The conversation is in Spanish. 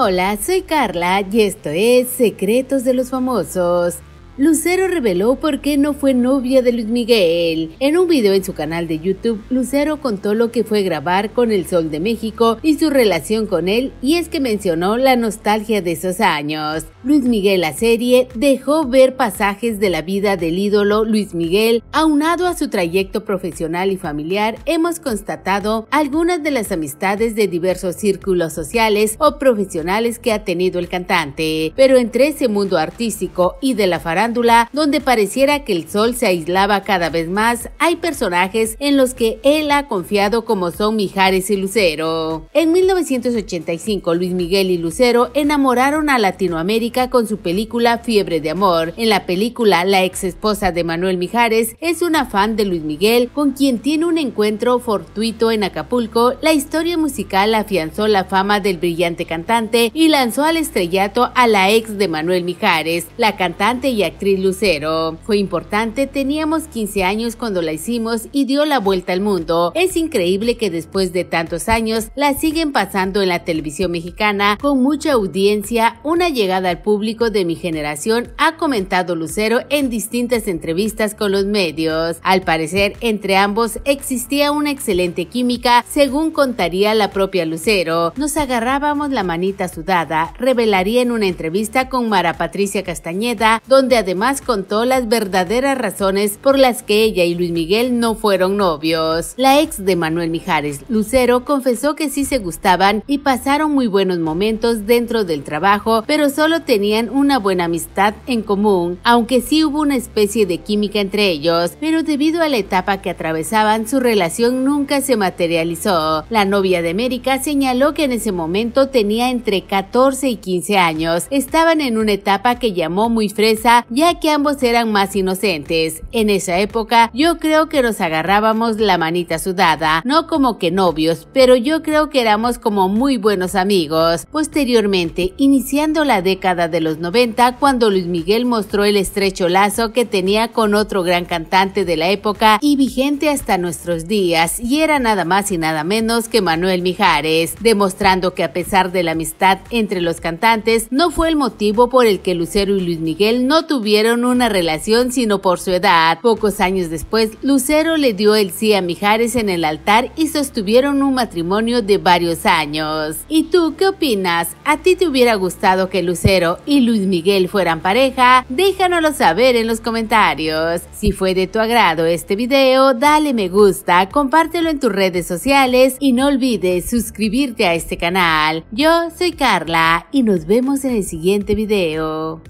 Hola, soy Carla y esto es Secretos de los Famosos. Lucero reveló por qué no fue novia de Luis Miguel. En un video en su canal de YouTube, Lucero contó lo que fue grabar con El Sol de México y su relación con él, y es que mencionó la nostalgia de esos años. Luis Miguel, la serie, dejó ver pasajes de la vida del ídolo Luis Miguel. Aunado a su trayecto profesional y familiar, hemos constatado algunas de las amistades de diversos círculos sociales o profesionales que ha tenido el cantante. Pero entre ese mundo artístico y de la farándula, donde pareciera que el sol se aislaba cada vez más, hay personajes en los que él ha confiado como son Mijares y Lucero. En 1985, Luis Miguel y Lucero enamoraron a Latinoamérica con su película Fiebre de Amor. En la película, la ex esposa de Manuel Mijares es una fan de Luis Miguel con quien tiene un encuentro fortuito en Acapulco. La historia musical afianzó la fama del brillante cantante y lanzó al estrellato a la ex de Manuel Mijares. La cantante y actriz Lucero. Fue importante, teníamos 15 años cuando la hicimos y dio la vuelta al mundo. Es increíble que después de tantos años la siguen pasando en la televisión mexicana con mucha audiencia, una llegada al público de mi generación, ha comentado Lucero en distintas entrevistas con los medios. Al parecer, entre ambos existía una excelente química, según contaría la propia Lucero. Nos agarrábamos la manita sudada, revelaría en una entrevista con Mara Patricia Castañeda, donde además contó las verdaderas razones por las que ella y Luis Miguel no fueron novios. La ex de Manuel Mijares, Lucero, confesó que sí se gustaban y pasaron muy buenos momentos dentro del trabajo, pero solo tenían una buena amistad en común, aunque sí hubo una especie de química entre ellos, pero debido a la etapa que atravesaban, su relación nunca se materializó. La novia de América señaló que en ese momento tenía entre 14 y 15 años, estaban en una etapa que llamó muy fresa ya que ambos eran más inocentes. En esa época yo creo que nos agarrábamos la manita sudada, no como que novios, pero yo creo que éramos como muy buenos amigos. Posteriormente, iniciando la década de los 90, cuando Luis Miguel mostró el estrecho lazo que tenía con otro gran cantante de la época y vigente hasta nuestros días, y era nada más y nada menos que Manuel Mijares, demostrando que a pesar de la amistad entre los cantantes, no fue el motivo por el que Lucero y Luis Miguel no tuvieron tuvieron una relación sino por su edad. Pocos años después, Lucero le dio el sí a Mijares en el altar y sostuvieron un matrimonio de varios años. ¿Y tú qué opinas? ¿A ti te hubiera gustado que Lucero y Luis Miguel fueran pareja? Déjanoslo saber en los comentarios. Si fue de tu agrado este video, dale me gusta, compártelo en tus redes sociales y no olvides suscribirte a este canal. Yo soy Carla y nos vemos en el siguiente video.